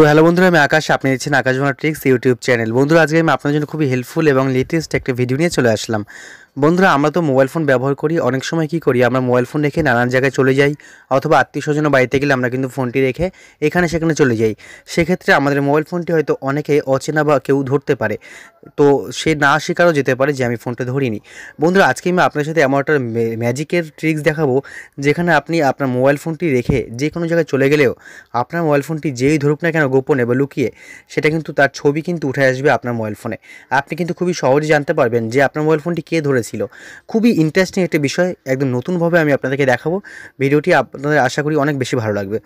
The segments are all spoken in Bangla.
তো হ্যালো বন্ধুরা আমি আকাশ আপনি দিচ্ছেন আকাশ ভোনা ট্রিক্স ইউটিউব চ্যানেল বন্ধুরা আজকে আমি আপনার জন্য খুবই হেল্পফুল এবং লেটেস্ট একটা ভিডিও নিয়ে চলে আসলাম বন্ধুরা আমরা তো মোবাইল ফোন ব্যবহার করি অনেক সময় কি করি আমরা মোবাইল ফোন রেখে নানান জায়গায় চলে যাই অথবা আত্মীয় স্বজন বাড়িতে গেলে আমরা কিন্তু ফোনটি রেখে এখানে সেখানে চলে যাই সেক্ষেত্রে আমাদের মোবাইল ফোনটি হয়তো অনেকে অচেনা বা কেউ ধরতে পারে তো সে না শেখারও যেতে পারে যে আমি ফোনটা ধরিনি বন্ধুরা আজকে আমি আপনার সাথে এমন একটা ম্যাজিকের ট্রিক্স দেখাবো যেখানে আপনি আপনার মোবাইল ফোনটি রেখে যে কোনো জায়গায় চলে গেলেও আপনার মোবাইল ফোনটি যেই ধরুক না কেন গোপনে বা লুকিয়ে সেটা কিন্তু তার ছবি কিন্তু উঠে আসবে আপনার মোবাইল ফোনে আপনি কিন্তু খুবই সহজে জানতে পারবেন যে আপনার মোবাইল ফোনটি কে ধরেছে ছিল খুবই ইন্টারেস্টিং একটা বিষয় একদম নতুনভাবে আমি আপনাদেরকে দেখাবো ভিডিওটি আপনাদের আশা করি অনেক বেশি ভালো লাগবে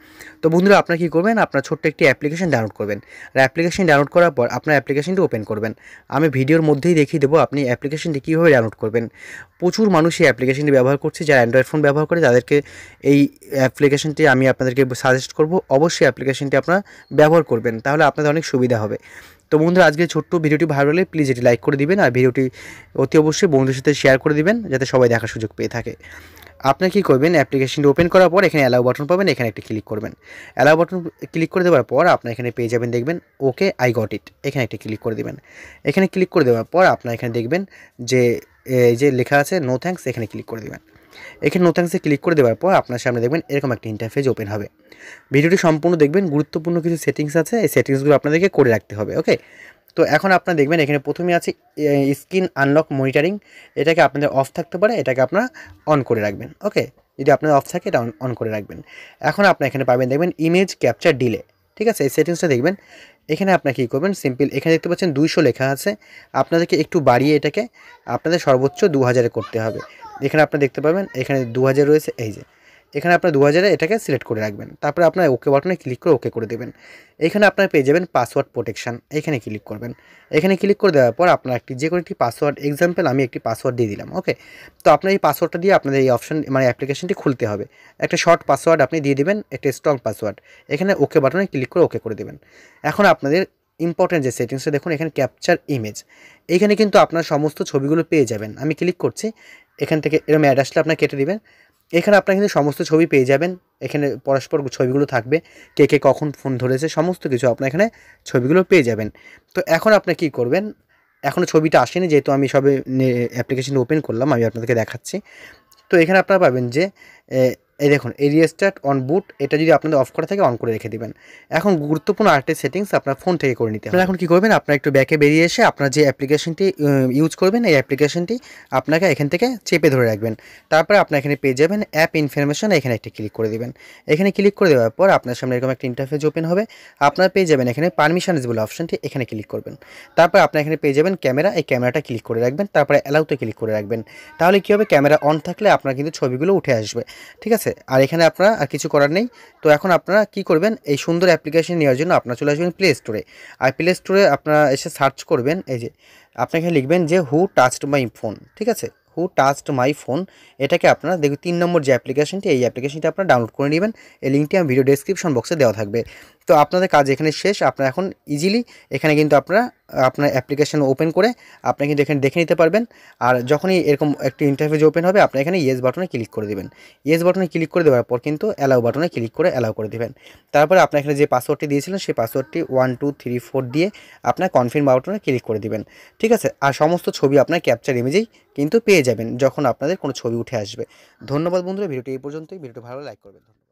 তো বন্ধুরা আপনারা কী করবেন আপনার ছোট্ট একটি অ্যাপ্লিকেশন ডাউনলোড করবেন আর অ্যাপ্লিকেশন ডাউনলোড করার পর আপনার অ্যাপ্লিকেশানটি ওপেন করবেন আমি ভিডিওর মধ্যেই দেখিয়ে দেবো আপনি অ্যাপ্লিকেশনটি কীভাবে ডাউনলোড করবেন প্রচুর মানুষ এই অ্যাপ্লিকেশনটি ব্যবহার করছে যারা অ্যান্ড্রয়েড ফোন ব্যবহার করে তাদেরকে এই অ্যাপ্লিকেশনটি আমি আপনাদেরকে সাজেস্ট করব অবশ্যই অ্যাপ্লিকেশনটি আপনারা ব্যবহার করবেন তাহলে আপনাদের অনেক সুবিধা হবে তো বন্ধুরা আজকে ছোট্ট ভিডিওটি ভালো লাগলে প্লিজ এটি লাইক করে দিবেন আর ভিডিওটি অতি অবশ্যই বন্ধুদের সাথে শেয়ার করে দিবেন যাতে সবাই দেখার সুযোগ পেয়ে থাকে আপনি কি করবেন অ্যাপ্লিকেশনটি ওপেন করার পর এখানে অ্যালাউ বাটন পাবেন এখানে একটি ক্লিক করবেন অ্যালাউ বাটন ক্লিক করে দেওয়ার পর আপনার এখানে পেয়ে যাবেন দেখবেন ওকে আই গট ইট এখানে একটি ক্লিক করে দেবেন এখানে ক্লিক করে দেওয়ার পর আপনার এখানে দেখবেন যে যে লেখা আছে নো থ্যাঙ্কস এখানে ক্লিক করে দেবেন এখানে নো থ্যাংকসে ক্লিক করে দেওয়ার পর আপনার সামনে দেখবেন এরকম একটা ইন্টারফেস ওপেন হবে ভিডিওটি সম্পূর্ণ দেখবেন গুরুত্বপূর্ণ কিছু সেটিংস আছে এই সেটিংসগুলো আপনাদেরকে করে রাখতে হবে ওকে তো এখন আপনারা দেখবেন এখানে প্রথমে আছে স্ক্রিন আনলক মনিটারিং এটাকে আপনাদের অফ থাকতে পারে এটাকে আপনারা অন করে রাখবেন ওকে যদি আপনার অফ থাকে এটা অন করে রাখবেন এখন আপনার এখানে পাবেন দেখবেন ইমেজ ক্যাপচার ডিলে ঠিক আছে এই সেটিংসটা দেখবেন এখানে আপনার কী করবেন সিম্পল এখানে দেখতে পাচ্ছেন দুইশো লেখা আছে আপনাদেরকে একটু বাড়িয়ে এটাকে আপনাদের সর্বোচ্চ দু হাজারে করতে হবে এখানে আপনি দেখতে পাবেন এখানে দু রয়েছে এই যে এখানে আপনার দু হাজারে এটাকে সিলেক্ট করে রাখবেন তারপরে আপনার ওকে বাটনে ক্লিক করে ওকে করে দেবেন এখানে আপনার পেয়ে যাবেন পাসওয়ার্ড প্রোটেকশান এখানে ক্লিক করবেন এখানে ক্লিক করে দেওয়ার পর আপনার একটি যে কোনো একটি পাসওয়ার্ড এক্সাম্পল আমি একটি পাসওয়ার্ড দিয়ে দিলাম ওকে তো আপনার এই পাসওয়ার্ডটা দিয়ে আপনাদের এই অপশন মানে অ্যাপ্লিকেশনটি খুলতে হবে একটা শর্ট পাসওয়ার্ড আপনি দিয়ে দেবেন একটা স্ট্রং পাসওয়ার্ড এখানে ওকে বাটনে ক্লিক করে ওকে করে দেবেন এখন আপনাদের ইম্পর্ট্যান্ট যে সেটিংসটা দেখুন এখানে ক্যাপচার ইমেজ এইখানে কিন্তু আপনার সমস্ত ছবিগুলো পেয়ে যাবেন আমি ক্লিক করছি এখান থেকে এরকম অ্যাড আসলে আপনার কেটে দেবেন এখানে আপনার কিন্তু সমস্ত ছবি পেয়ে যাবেন এখানে পরস্পর ছবিগুলো থাকবে কে কে কখন ফোন ধরেছে সমস্ত কিছু আপনার এখানে ছবিগুলো পেয়ে যাবেন তো এখন আপনি কি করবেন এখনও ছবিটা আসেনি যেহেতু আমি সবে অ্যাপ্লিকেশন ওপেন করলাম আমি আপনাদেরকে দেখাচ্ছি তো এখানে আপনারা পাবেন যে এই দেখুন এই রিস্টার্ট অন বুট এটা যদি আপনাদের অফ করা থাকে অন করে রেখে দেবেন এখন গুরুত্বপূর্ণ আরেকটি সেটিংস আপনার ফোন থেকে করে নিতে হবে এখন কি করবেন আপনার একটু ব্যাকে বেরিয়ে এসে আপনার যে অ্যাপ্লিকেশনটি ইউজ করবেন এই অ্যাপ্লিকেশনটি আপনাকে এখান থেকে চেপে ধরে রাখবেন তারপরে আপনার এখানে পেয়ে যাবেন অ্যাপ ইনফরমেশন এখানে একটি ক্লিক করে দেবেন এখানে ক্লিক করে দেওয়ার পর আপনার সামনে এরকম একটা ইন্টারফেস ওপেন হবে আপনার পেয়ে যাবেন এখানে পারমিশনস বলে অপশনটি এখানে ক্লিক করবেন তারপর আপনার এখানে পেয়ে যাবেন ক্যামেরা এই ক্যামেরাটা ক্লিক করে রাখবেন তারপরে অ্যালাউতে ক্লিক করে রাখবেন তাহলে কী হবে ক্যামেরা অন থাকলে আপনার কিন্তু ছবিগুলো উঠে আসবে ঠিক আছে আর এখানে আপনারা আর কিছু করার নেই তো এখন আপনারা কি করবেন এই সুন্দর অ্যাপ্লিকেশন নেওয়ার জন্য আপনারা চলে আসবেন প্লে স্টোরে আর প্লে স্টোরে আপনারা এসে সার্চ করবেন এই যে আপনি এখানে লিখবেন যে হু টাচড মাই ফোন ঠিক আছে হু টাচড মাই ফোন এটাকে আপনারা দেখুন তিন নম্বর যে অ্যাপ্লিকেশনটি এই অ্যাপ্লিকেশনটি আপনারা ডাউনলোড করে নেবেন এই লিঙ্কটি আমি ভিডিও ডেসক্রিপশন বক্সে দেওয়া থাকবে তো আপনাদের কাজ এখানে শেষ আপনারা এখন ইজিলি এখানে কিন্তু আপনারা আপনার অ্যাপ্লিকেশন ওপেন করে আপনি কিন্তু এখানে দেখে নিতে পারবেন আর যখনই এরকম একটি ইন্টারভিউ ওপেন হবে আপনি এখানে ইয়েস বাটনে ক্লিক করে দেবেন ইয়েস বাটনে ক্লিক করে দেওয়ার পর কিন্তু অ্যালাউ বাটনে ক্লিক করে অ্যালাউ করে দেবেন তারপরে আপনি এখানে যে পাসওয়ার্ডটি দিয়েছিলেন সেই পাসওয়ার্ডটি ওয়ান টু থ্রি ফোর দিয়ে আপনার কনফার্ম বাটনে ক্লিক করে দেবেন ঠিক আছে আর সমস্ত ছবি আপনার ক্যাপচার ইমেজেই কিন্তু পেয়ে যাবেন যখন আপনাদের কোনো ছবি উঠে আসবে ধন্যবাদ বন্ধুরা ভিডিওটি এই পর্যন্তই ভিডিওটি ভালো লাইক করবেন